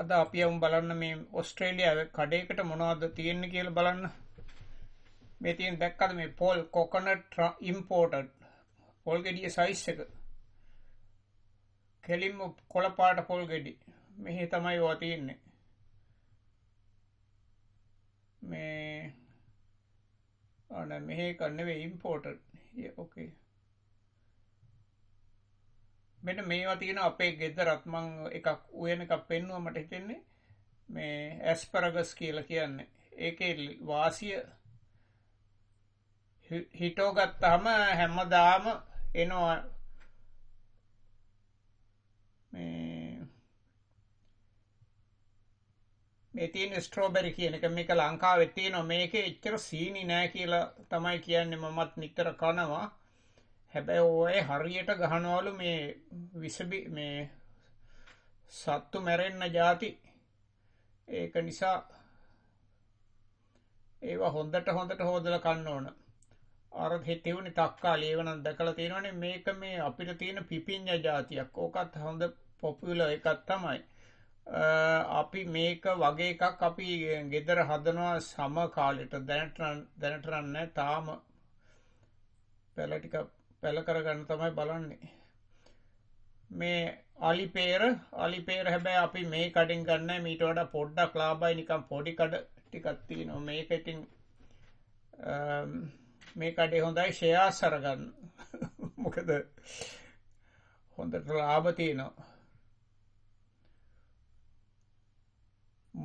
අද අපියවුම් බලන්න මේ ඔස්ට්‍රේලියාව කඩේකට මොනවාද තියෙන්න කියල බලන්න මේ තියෙන් දැක්කද මේ පොල් කොකනට ඉම්පෝර්ටඩ් පොල් ගෙඩිය සයිස් එක කෙලින්ම කොළපාට පොල් ගෙඩි මෙහි තමයි ඕතියන්නේ මේ අන මෙහෙ කන්නවේ ඉම්පෝර්ටඩ් ඕකේ මෙට මේවා තියෙන අපේ ගෙදරත් මං එකක් උයන එකක් පෙන්නුව මට හිතෙන්නේ මේ ඇස්පරගස් කියල කියන්න ඒක වාසිය හිටෝගත්තාම හැමදාම එනවා මේතින් ස්ට්‍රෝබැරි කියන එක මේක ලංකාවෙත්තිය නො මේක එච්චර සීනි නෑ කියලා තමයි කියන්නේ මමත් නිතර කනවා හැබැයි ඕය හරියට ගහනවලු මේ විසබි මේ සත්තු මැරෙන්න ජාති ඒක නිසා ඒවා හොඳට හොඳට හෝදල කන්න ඕන අර හෙතිවුණ තක්කා ලේවනන් දැකල තියෙනවනේ මේක මේ අපිට තියෙන පිපිං්ඥ ජාතියක් ඕකත් හොඳ පොපියල එකත් තමයි අපි මේක වගේ එකක් අපි ගෙදර හදනවා සම කාලෙට දැනටරන්න තාම පැලටිකක් පැල කරගන්න තමයි බලන්නේ. මේ අලිපේර අලිපේර හැබැයි අපි මේ කඩින් ගන්න මීට වඩ පොඩ්ඩක් ලාබයි නිකම් පොඩිකඩ ටිකත්ති නො මේකටින් මේ කඩේ හොඳයි ෂයා සරගන්න මොකද හොඳට ලාභතියනවා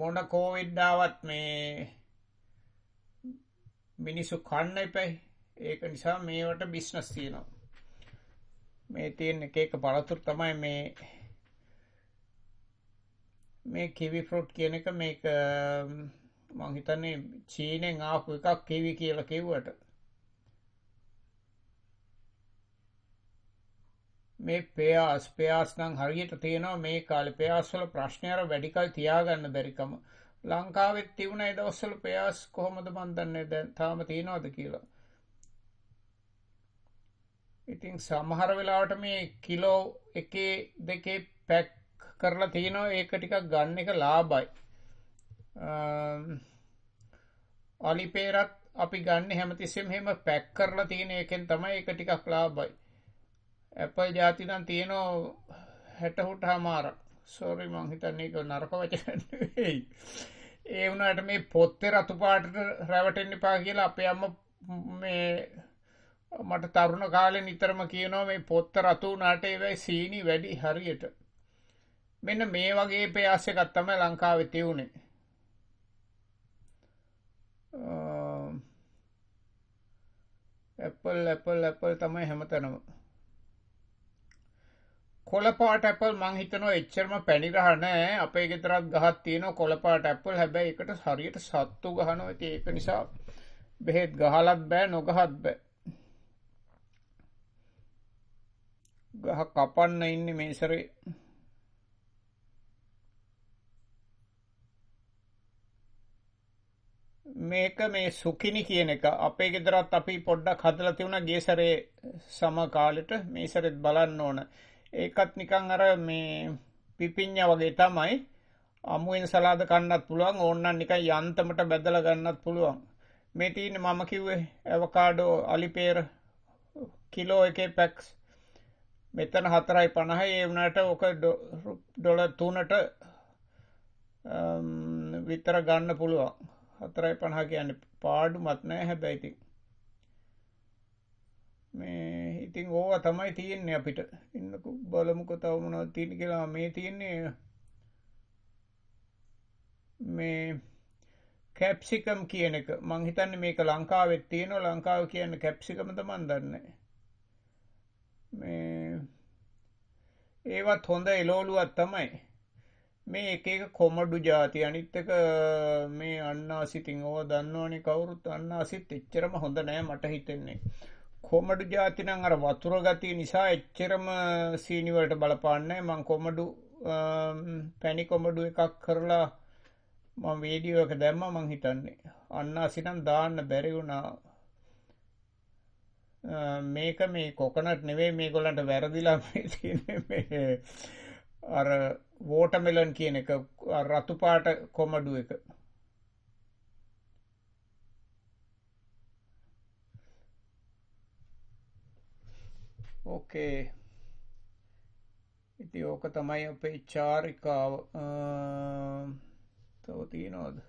මොන කෝවිඩ්ඩාවත් මේ මිනිස්සු කන්න එපැයි ඒක නිසා මේවට බිස්නස් තියෙනවා මේ තියෙන එක එක පළතුරු තමයි මේ මේ කිවි ෆෘට් කියන එක මේක මං හිතන්නේ චීනෙන් ආපු එකක් කිවි කියලා කිව්වට මේ පෙයාස් පෙයාස් නම් හරියට තියෙනවා මේ කාලේ පෙයාස් වල ප්‍රශ්නේ අර වැඩිකල් තියාගන්න බැරිකම ලංකාවෙත් තිබුණා ඒ දවස්වල පෙයාස් කොහොමද මන් දන්නේ දැන් තාම තියනවද කියලා ඉතින් සමහර වෙලාවට මේ කිලෝ එකේ දෙකේ පැක් කරලා තියෙනවා ඒක ටිකක් ගන්න එක ලාබයි අලිපේරත් අපි ගන්න හැමතිස්සෙම හෙම පැක් කරලා තියෙන එකෙන් තමයි එක ටිකක් ලාබයි ඇපල් ජාතිනම් තියෙනෝ හැටහුට හමාරක් සෝරි මංහිතන්නේ එක නරක වචනයි ඒ වුණට මේ පොත්තේ රතුපාට රැවටෙන්න්නපා කියලා අපේ අම්ම මේ මට තරුණ කාලෙ නිතරම කියනවා මේ පොත්ත රතු වුණාට ඒවයි සීනි වැඩි හරියට. මෙන්න මේ වගේ පයාස එකක් තමයි ලංකාවේ තියුනේ. ඇපල් ඇපල් ඇපල් තමයි හැමතැනම. කොළපාට ඇපල් මං හිතනවා එච්චරම පැණිරහ නෑ අපේ ගෙදරක් ගහක් තියෙනවා කොළපාට ඇපල් හැබැයි ඒකට හරියට සත්තු ගහනවා ඉතින් ඒක නිසා බෙහෙත් ගහලත් බෑ නොගහත් බෑ. ගහ කපන්න ඉන්න මේසරේ මේක මේ සුකිනි කියන එක අපේ ගෙදරත් අපි පොඩ්ඩක් හදලා තියුණා ගේසරේ සම කාලෙට මේසරෙත් බලන්න ඕන. ඒකත් නිකන් අර මේ පිපිඤ්ඤා වගේ තමයි. අමුවෙන් සලාද කන්නත් පුළුවන් ඕන්නම් නිකන් යන්තමට බැදලා ගන්නත් පුළුවන්. මේ තියෙන්නේ මම කිව්වේ ඇවකාඩෝ අලිපේර කිලෝ එකේ පැක්ස් මෙතන හතරයි පණහ ඒ වනට ඕක ඩොල තුනට විතර ගන්න පුළුවන් හතරයි පණහ කියන්න පාඩු මත්නෑ හැබැයිති මේ ඉතිං ඕව තමයි තියෙන්නේ අපිට ඉන්නකු බලමුක තවමනව තියෙන කියලා මේ තියෙන්නේ මේ කැප්සිකම් කියන එක මංහිතන්න මේක ලංකාවෙත් තියෙන ලංකාව කියන්න කැප්සිකමත මන්දන්නේ මේ ඒවත් හොඳ එලෝලුවත් තමයි මේ එක එක කොමඩු ජාති අනිත්තක මේ අන්නාසිතින් ඕව දන්නවනි කවුරුත් අන්නාසිත් එච්චරම හොඳ නෑ මට හිතෙන්නේ කොමඩු ජාතිනම් අර වතුර ගතිය නිසා එච්චරම සීනිවලට බලපාන්නේ මං කොමඩු පැණි කොමඩු එකක් කරලා මං වීඩියෝ එක දැම්ම මං හිතන්නේ අන්නාසිනම් දාන්න බැරි වුණා මේක මේ කොකනට නෙවේ මේ ගොලන්ට වැරදිලා අර වෝටමෙලන් කියන එක රතුපාට කොමඩුව එක ඕකේ ඉති ඕක තමයි අපේ චාරිකාව තවතිනෝද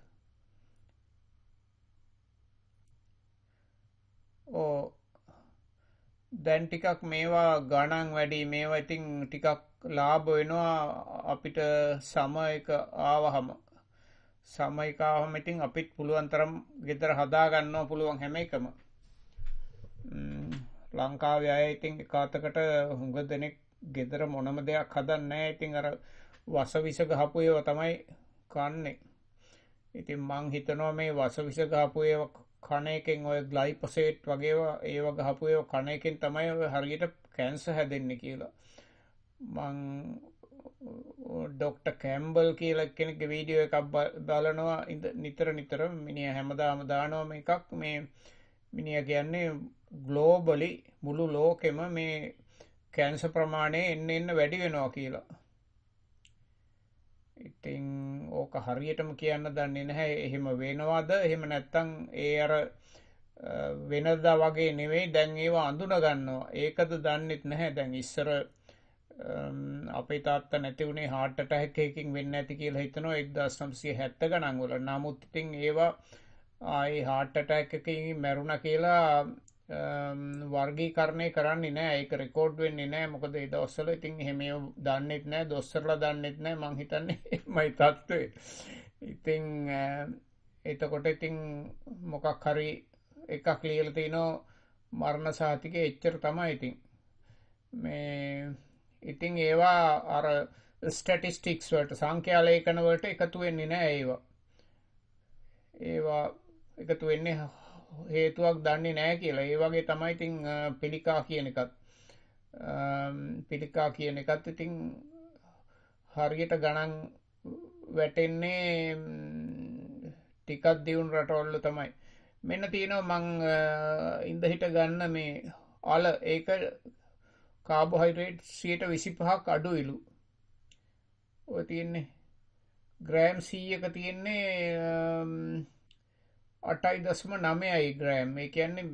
ඕ දැන් ටිකක් මේවා ගණන් වැඩි මේවා ඉතිං ටිකක් ලාබ වෙනවා අපිට සම එක ආවහම සමයිකාහම ඉතිං අපිත් පුළුවන්තරම් ගෙදර හදාගන්නවා පුළුවන් හැම එකම ලංකාව අය ඉතිං කාතකට හුඟ දෙනෙක් ගෙදර මොනම දෙයක් හදන්න ඉතිං අර වසවිස ගහපු ඒව තමයි කන්නේ ඉතින් මං හිතනවා මේ වසවිස ගහපු ඒවක් කණයකෙන් ඔය ග්ලයිපොසේට් වගේ ඒව ගහපු ඒ කණයකින් තමයි ඔය හරියට කැන්ස හැදෙන්න කියලා මං ඩොක්ට කැම්බල් කියලක් කෙනෙක වීඩියෝ එකක් දාලනවා නිතර නිතර මිනිිය හැමදාම දානෝම එකක් මේ මිනිිය කියන්නේ ග්ලෝබලි මුළු ලෝකෙම මේ කැන්ස ප්‍රමාණය එන්න එන්න වැඩි වෙනවා කියලා ඉතිං ඕක හරියටම කියන්න දන්නේ නැහැ එහෙම වෙනවාද එහෙම නැත්තං ඒ අර වෙනදා වගේ නෙවෙයි දැන් ඒවා අඳුනගන්නවා ඒකද දන්නෙත් නැහැ දැන් ඉස්සර අපේ තාත්ත නැතිවුණේ හාටට හැකකින් වෙන්න ඇති කියල හිතනවා එක්දස්නම්සිය හැත්ත ගනංගුල නමුත්තිං ඒවා ආයි හාටටැකකින් මැරුණ කියලා වර්ගීකරණය කරන්න නෑ එක රෙකෝඩ් වෙන්නේ නෑ මොකද දස්සල ඉතින් හෙම දන්නෙත් නෑ දොස්සරලා දන්නෙත් නෑ මංහිතන්නේ මයි තත්ත්වේ ඉතිං එතකොට ඉතිං මොකක් හරි එකක් ලියලති නෝ මරණ සාතික එච්චර තමයි ඉතිං මේ ඉතිං ඒවා අර ස්ටටිස්ටික්ස් වට සංඛ්‍යාලයකනවට එකතු වෙන්නේ නෑ ඒවා ඒවා එකතු වෙන්නේ හේතුවක් දන්නේ නෑ කියලා ඒ වගේ තමයිඉතිං පිළිකා කියන එකත් පිළිකා කියන එකත් ඉතිං හරියට ගණන් වැටෙන්නේ ටිකත් දියුණු රටවල්ල තමයි මෙන්න තියෙනවා මං ඉඳහිට ගන්න මේ අල ඒක කාබොහයිරේට් සියට විසි පහක් අඩු ඉලු ඔය තියෙන්නේ ග්‍රෑම් සීයක තියෙන්නේ අටයි දස්ම නමයයි ග්‍රෑම් මේ කියන්නේ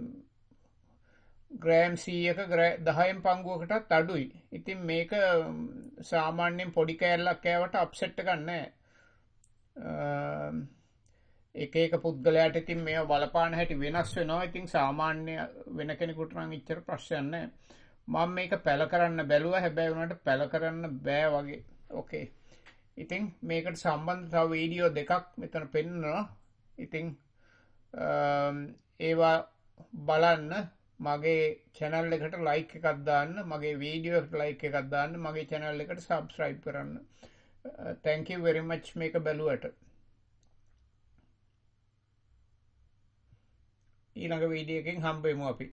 ග්‍රෑම් සීයක දහයම් පංගුවකටත් අඩුයි ඉතින් මේක සාමාන්‍යෙන් පොඩි කෑල්ලක් කෑවට අප්සෙට්ට ගන්න එකක පුද්ගලයාට ඉතින් මේ බලපාන හැටි වෙනස් වෙනවා ඉතින් සාමාන්‍ය වෙන කෙනෙකුටරං ඉච්චර ප්‍රශ්යන්න මං මේක පැල කරන්න බැලුව හැබැයි වනට පැල කරන්න බෑ වගේ ඕකේ ඉතිං මේකට සම්බන්ධ තව වීඩියෝ දෙකක් මෙතන පෙන්නවා ඉතිං ඒවා බලන්න මගේ චැනල් එකට ලයික් එකක් දාන්න මගේ වීඩියෝට ලයික් එකක් දාන්න මගේ චැනල් එකට සබස්ක්‍රයිබ් කරන්න තැංක වෙරිමච් මේක බැලුවට ඊළඟ වීඩියකින් හම්බෙමු අපි